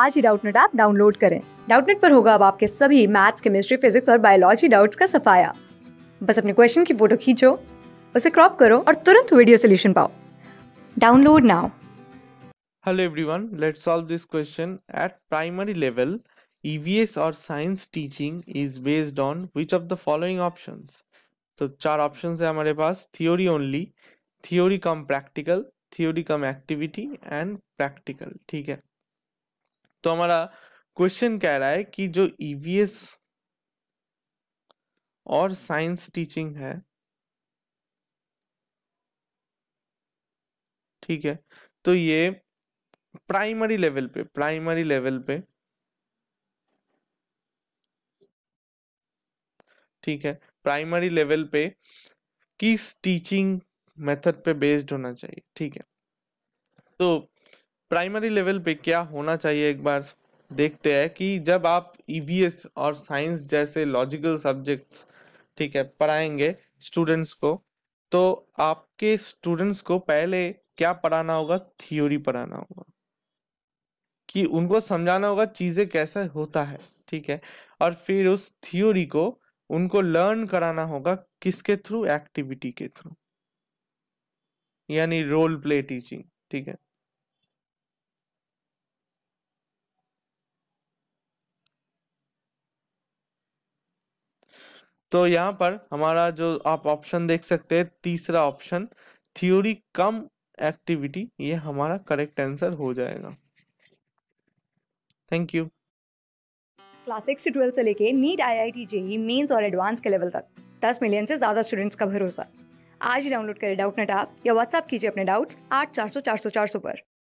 आज ही Doubtnut app download करें डाउटनेट पर होगा अब आपके सभी मैथ्स केमिस्ट्री फिजिक्स और बायोलॉजी डाउट्स का सफाया बस अपने क्वेश्चन की फोटो खींचो उसे क्रॉप करो और तुरंत वीडियो सोल्यूशन पाओ download now hello everyone let's solve this question at primary level EVS और science teaching is based on which of the following options तो चार ऑप्शंस है हमारे पास theory only theory cum practical theory cum activity and practical ठीक है तो हमारा क्वेश्चन कह रहा है कि जो ईवीएस e और साइंस टीचिंग है ठीक है तो ये प्राइमरी लेवल पे प्राइमरी लेवल पे ठीक है प्राइमरी लेवल पे किस टीचिंग मेथड पे बेस्ड होना चाहिए ठीक है तो प्राइमरी लेवल पे क्या होना चाहिए एक बार देखते हैं कि जब आप ईवीएस e और साइंस जैसे लॉजिकल सब्जेक्ट्स ठीक है पढ़ाएंगे स्टूडेंट्स को तो आपके स्टूडेंट्स को पहले क्या पढ़ाना होगा थ्योरी पढ़ाना होगा कि उनको समझाना होगा चीजें कैसे होता है ठीक है और फिर उस थ्योरी को उनको लर्न कराना होगा किसके थ्रू एक्टिविटी के थ्रू यानी रोल प्ले टीचिंग ठीक है तो यहाँ पर हमारा जो आप ऑप्शन देख सकते हैं तीसरा ऑप्शन थ्योरी कम एक्टिविटी ये हमारा करेक्ट आंसर हो जाएगा थैंक यू क्लास सिक्स से ट्वेल्थ से लेके NEET I I T JEE mains और एडवांस के लेवल तक दस मिलियन से ज़्यादा स्टूडेंट्स का भरोसा आज ही डाउनलोड करें डाउट नेट आप या व्हाट्सअप कीजिए अपने डाउट्स आठ चार सौ चार सौ चार सौ पर